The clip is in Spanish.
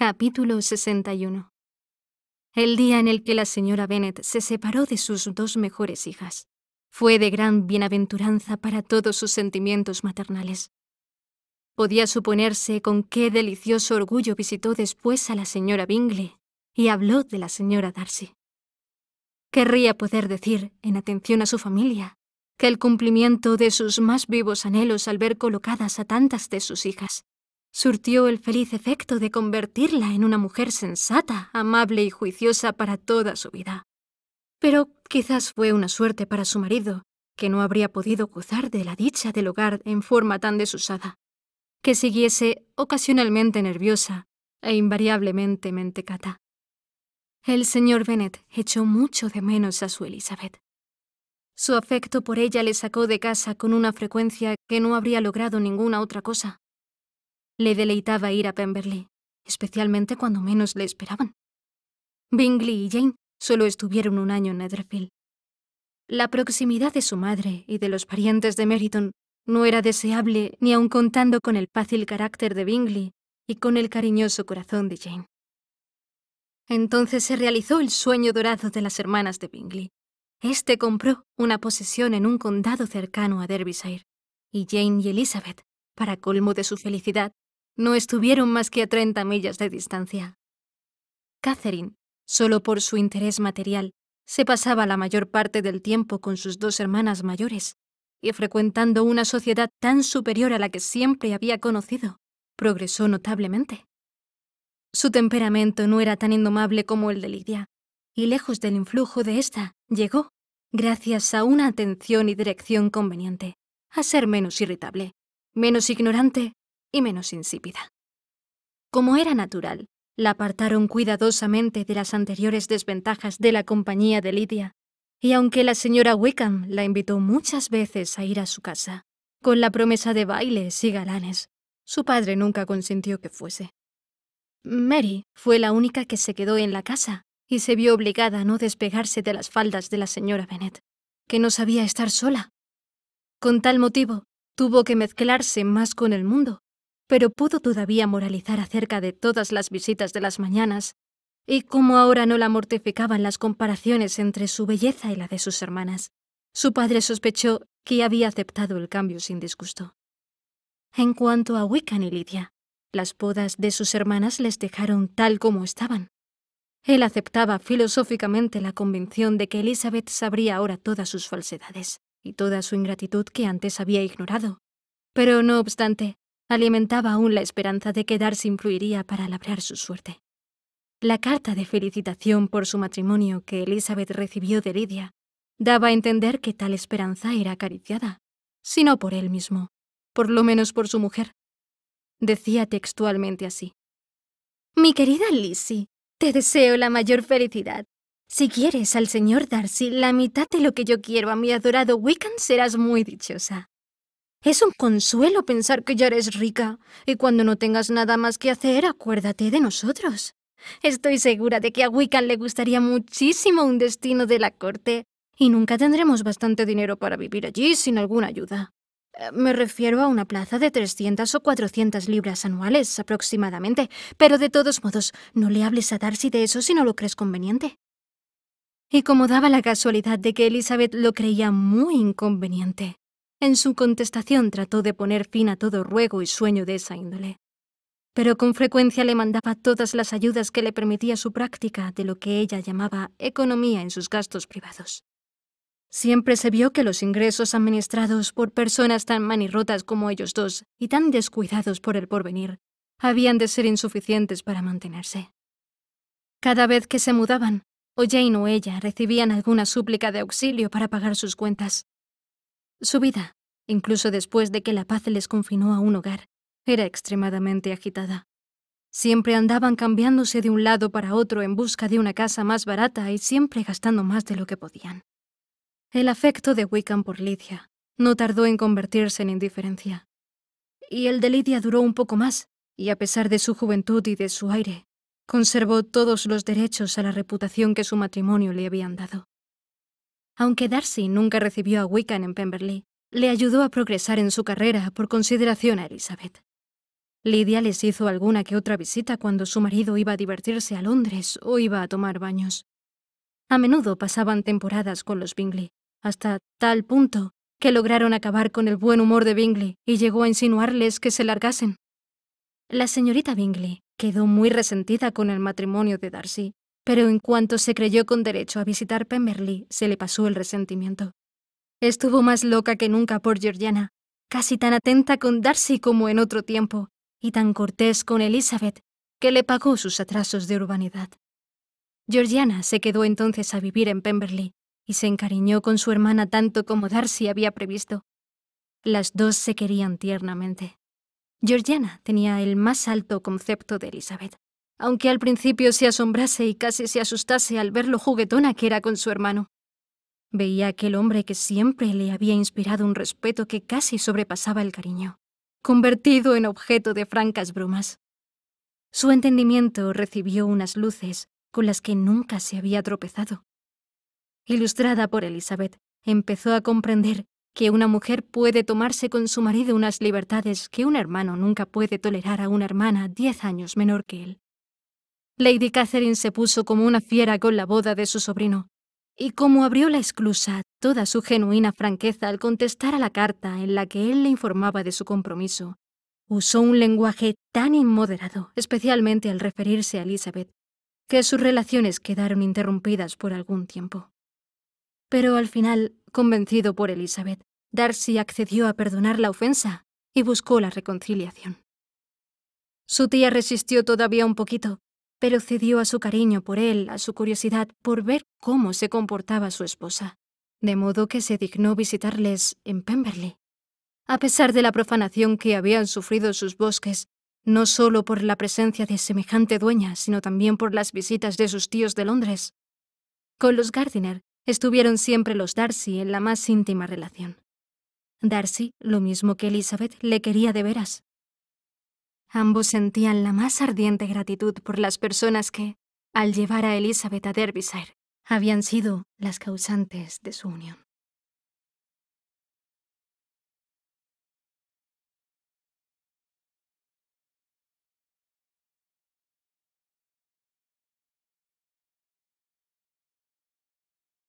Capítulo 61 El día en el que la señora Bennet se separó de sus dos mejores hijas fue de gran bienaventuranza para todos sus sentimientos maternales. Podía suponerse con qué delicioso orgullo visitó después a la señora Bingley y habló de la señora Darcy. Querría poder decir, en atención a su familia, que el cumplimiento de sus más vivos anhelos al ver colocadas a tantas de sus hijas surtió el feliz efecto de convertirla en una mujer sensata, amable y juiciosa para toda su vida. Pero quizás fue una suerte para su marido, que no habría podido gozar de la dicha del hogar en forma tan desusada, que siguiese ocasionalmente nerviosa e invariablemente mentecata. El señor Bennet echó mucho de menos a su Elizabeth. Su afecto por ella le sacó de casa con una frecuencia que no habría logrado ninguna otra cosa. Le deleitaba ir a Pemberley, especialmente cuando menos le esperaban. Bingley y Jane solo estuvieron un año en Netherfield. La proximidad de su madre y de los parientes de Meriton no era deseable ni aun contando con el fácil carácter de Bingley y con el cariñoso corazón de Jane. Entonces se realizó el sueño dorado de las hermanas de Bingley. Este compró una posesión en un condado cercano a Derbyshire, y Jane y Elizabeth, para colmo de su felicidad, no estuvieron más que a 30 millas de distancia. Catherine, solo por su interés material, se pasaba la mayor parte del tiempo con sus dos hermanas mayores y frecuentando una sociedad tan superior a la que siempre había conocido, progresó notablemente. Su temperamento no era tan indomable como el de Lidia, y lejos del influjo de ésta, llegó, gracias a una atención y dirección conveniente, a ser menos irritable, menos ignorante y menos insípida. Como era natural, la apartaron cuidadosamente de las anteriores desventajas de la compañía de Lidia, y aunque la señora Wickham la invitó muchas veces a ir a su casa, con la promesa de bailes y galanes, su padre nunca consintió que fuese. Mary fue la única que se quedó en la casa y se vio obligada a no despegarse de las faldas de la señora Bennet, que no sabía estar sola. Con tal motivo, tuvo que mezclarse más con el mundo pero pudo todavía moralizar acerca de todas las visitas de las mañanas y como ahora no la mortificaban las comparaciones entre su belleza y la de sus hermanas. Su padre sospechó que había aceptado el cambio sin disgusto. En cuanto a Wiccan y Lidia, las bodas de sus hermanas les dejaron tal como estaban. Él aceptaba filosóficamente la convicción de que Elizabeth sabría ahora todas sus falsedades y toda su ingratitud que antes había ignorado. Pero no obstante, alimentaba aún la esperanza de que Darcy influiría para labrar su suerte. La carta de felicitación por su matrimonio que Elizabeth recibió de Lydia daba a entender que tal esperanza era acariciada, si no por él mismo, por lo menos por su mujer. Decía textualmente así. Mi querida Lizzie, te deseo la mayor felicidad. Si quieres al señor Darcy la mitad de lo que yo quiero a mi adorado Wickham, serás muy dichosa. Es un consuelo pensar que ya eres rica, y cuando no tengas nada más que hacer, acuérdate de nosotros. Estoy segura de que a Wiccan le gustaría muchísimo un destino de la corte, y nunca tendremos bastante dinero para vivir allí sin alguna ayuda. Eh, me refiero a una plaza de 300 o 400 libras anuales, aproximadamente, pero de todos modos, no le hables a Darcy de eso si no lo crees conveniente. Y como daba la casualidad de que Elizabeth lo creía muy inconveniente, en su contestación trató de poner fin a todo ruego y sueño de esa índole, pero con frecuencia le mandaba todas las ayudas que le permitía su práctica de lo que ella llamaba economía en sus gastos privados. Siempre se vio que los ingresos administrados por personas tan manirrotas como ellos dos y tan descuidados por el porvenir habían de ser insuficientes para mantenerse. Cada vez que se mudaban, o Jane o ella recibían alguna súplica de auxilio para pagar sus cuentas, su vida, incluso después de que la paz les confinó a un hogar, era extremadamente agitada. Siempre andaban cambiándose de un lado para otro en busca de una casa más barata y siempre gastando más de lo que podían. El afecto de Wickham por Lidia no tardó en convertirse en indiferencia. Y el de Lidia duró un poco más, y a pesar de su juventud y de su aire, conservó todos los derechos a la reputación que su matrimonio le habían dado. Aunque Darcy nunca recibió a Wiccan en Pemberley, le ayudó a progresar en su carrera por consideración a Elizabeth. Lydia les hizo alguna que otra visita cuando su marido iba a divertirse a Londres o iba a tomar baños. A menudo pasaban temporadas con los Bingley, hasta tal punto que lograron acabar con el buen humor de Bingley y llegó a insinuarles que se largasen. La señorita Bingley quedó muy resentida con el matrimonio de Darcy pero en cuanto se creyó con derecho a visitar Pemberley, se le pasó el resentimiento. Estuvo más loca que nunca por Georgiana, casi tan atenta con Darcy como en otro tiempo, y tan cortés con Elizabeth, que le pagó sus atrasos de urbanidad. Georgiana se quedó entonces a vivir en Pemberley, y se encariñó con su hermana tanto como Darcy había previsto. Las dos se querían tiernamente. Georgiana tenía el más alto concepto de Elizabeth, aunque al principio se asombrase y casi se asustase al ver lo juguetona que era con su hermano. Veía aquel hombre que siempre le había inspirado un respeto que casi sobrepasaba el cariño, convertido en objeto de francas bromas. Su entendimiento recibió unas luces con las que nunca se había tropezado. Ilustrada por Elizabeth, empezó a comprender que una mujer puede tomarse con su marido unas libertades que un hermano nunca puede tolerar a una hermana diez años menor que él. Lady Catherine se puso como una fiera con la boda de su sobrino, y como abrió la esclusa, toda su genuina franqueza al contestar a la carta en la que él le informaba de su compromiso, usó un lenguaje tan inmoderado, especialmente al referirse a Elizabeth, que sus relaciones quedaron interrumpidas por algún tiempo. Pero al final, convencido por Elizabeth, Darcy accedió a perdonar la ofensa y buscó la reconciliación. Su tía resistió todavía un poquito, pero cedió a su cariño por él, a su curiosidad por ver cómo se comportaba su esposa, de modo que se dignó visitarles en Pemberley. A pesar de la profanación que habían sufrido sus bosques, no solo por la presencia de semejante dueña, sino también por las visitas de sus tíos de Londres. Con los Gardiner estuvieron siempre los Darcy en la más íntima relación. Darcy, lo mismo que Elizabeth, le quería de veras, Ambos sentían la más ardiente gratitud por las personas que, al llevar a Elizabeth a Derbyshire, habían sido las causantes de su unión.